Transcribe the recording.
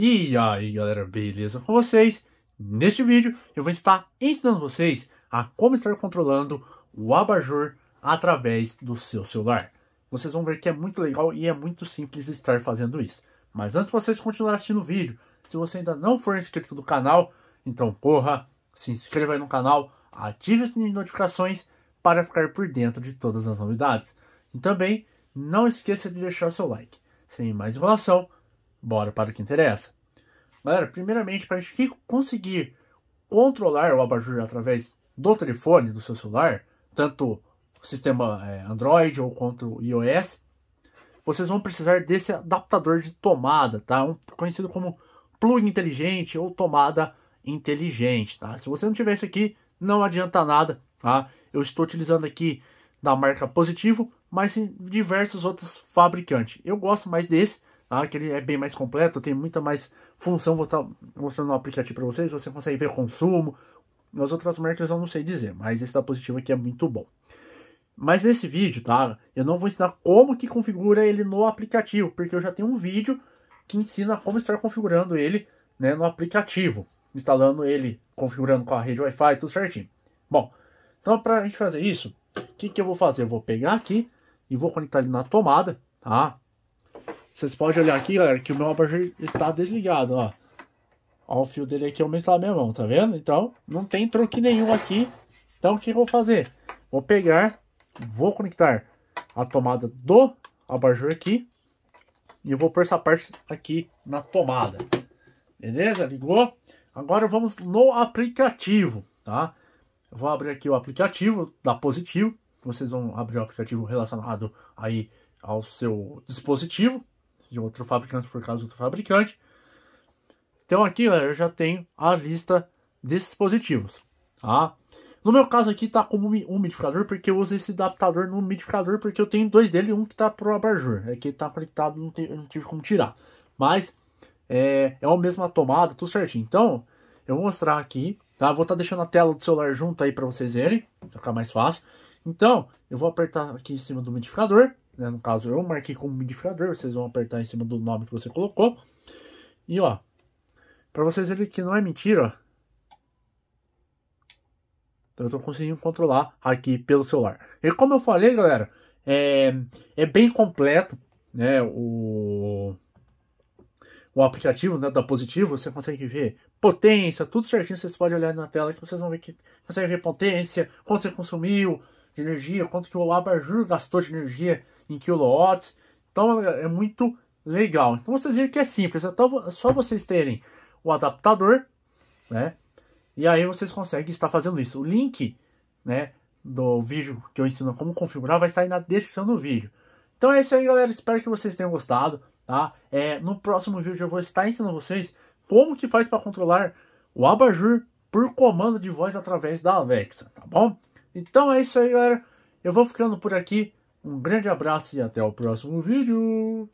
E aí galera, beleza com vocês? Neste vídeo eu vou estar ensinando vocês a como estar controlando o abajur através do seu celular. Vocês vão ver que é muito legal e é muito simples estar fazendo isso. Mas antes de vocês continuarem assistindo o vídeo, se você ainda não for inscrito do canal, então porra, se inscreva aí no canal, ative o sininho de notificações para ficar por dentro de todas as novidades. E também não esqueça de deixar o seu like. Sem mais enrolação, Bora para o que interessa. Galera, primeiramente, para a gente conseguir controlar o abajur através do telefone, do seu celular, tanto o sistema é, Android ou contra o iOS, vocês vão precisar desse adaptador de tomada, tá? Um, conhecido como plug inteligente ou tomada inteligente, tá? Se você não tiver isso aqui, não adianta nada, tá? Eu estou utilizando aqui da marca Positivo, mas em diversos outros fabricantes. Eu gosto mais desse, ah, que ele é bem mais completo, tem muita mais função. Vou estar tá mostrando o aplicativo para vocês. Você consegue ver consumo. Nas outras marcas eu não sei dizer, mas esse da Positivo aqui é muito bom. Mas nesse vídeo, tá? Eu não vou ensinar como que configura ele no aplicativo, porque eu já tenho um vídeo que ensina como estar configurando ele né, no aplicativo. Instalando ele, configurando com a rede Wi-Fi, tudo certinho. Bom, então para a gente fazer isso, o que, que eu vou fazer? Eu vou pegar aqui e vou conectar ele na tomada, tá? Vocês podem olhar aqui, galera, que o meu abajur está desligado, ó. Ó o fio dele aqui aumentar é tá a minha mão, tá vendo? Então, não tem truque nenhum aqui. Então, o que eu vou fazer? Vou pegar, vou conectar a tomada do abajur aqui. E eu vou pôr essa parte aqui na tomada. Beleza? Ligou? Agora vamos no aplicativo, tá? Eu vou abrir aqui o aplicativo da Positivo. Vocês vão abrir o aplicativo relacionado aí ao seu dispositivo de outro fabricante por causa do outro fabricante. Então aqui eu já tenho a lista desses dispositivos. Tá? No meu caso aqui está como um umidificador, porque eu uso esse adaptador no umidificador, porque eu tenho dois dele, um que está para o abajur, é que está conectado, não, não tive como tirar. Mas é, é a mesma tomada, tudo certinho. Então, eu vou mostrar aqui, tá? Vou estar tá deixando a tela do celular junto aí para vocês verem, para ficar mais fácil. Então, eu vou apertar aqui em cima do umidificador. Né? No caso, eu marquei como modificador, vocês vão apertar em cima do nome que você colocou. E ó, para vocês verem que não é mentira, ó. Então, eu estou conseguindo controlar aqui pelo celular. E como eu falei, galera, é, é bem completo, né, o, o aplicativo né, da Positivo, você consegue ver potência, tudo certinho, vocês podem olhar na tela que vocês vão ver que consegue ver potência, quanto você consumiu, de energia, quanto que o abajur gastou de energia em quilowatts. Então é muito legal. Então vocês viram que é simples, é, é só vocês terem o adaptador, né? E aí vocês conseguem estar fazendo isso. O link, né, do vídeo que eu ensino como configurar vai estar aí na descrição do vídeo. Então é isso aí, galera. Espero que vocês tenham gostado, tá? É, no próximo vídeo eu vou estar ensinando vocês como que faz para controlar o abajur por comando de voz através da Alexa, tá bom? Então é isso aí, galera. Eu vou ficando por aqui. Um grande abraço e até o próximo vídeo.